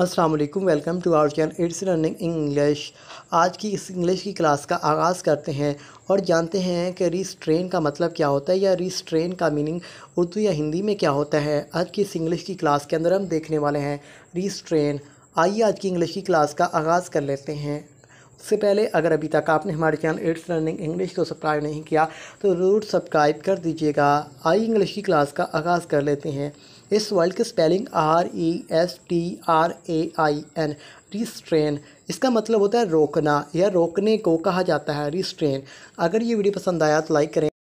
अस्सलाम वालेकुम welcome to our channel it's running English आज की इस इंग्लिश की क्लास का आगाज़ करते हैं और जानते हैं कि रिस्ट्रेन का मतलब क्या होता है या रिस्ट्रेन का मीनिंग उर्दू या हिंदी में क्या होता है आज की इस इंग्लिश की क्लास के अंदर हम देखने वाले हैं रिस्ट्रेन आइए आज की इंग्लिश की क्लास का आगाज़ कर लेते हैं उससे पहले अगर अभी तक आपने हमारे चैनल एड्स लर्निंग इंग्लिश को सब्सक्राइब नहीं किया तो ज़रूर सब्सक्राइब कर दीजिएगा आई इंग्लिश की क्लास का आगाज़ कर लेते हैं इस वर्ल्ड की spelling R E S T R A I N restrain इसका मतलब होता है रोकना या रोकने को कहा जाता है रिस्ट्रेन अगर ये वीडियो पसंद आया तो लाइक करें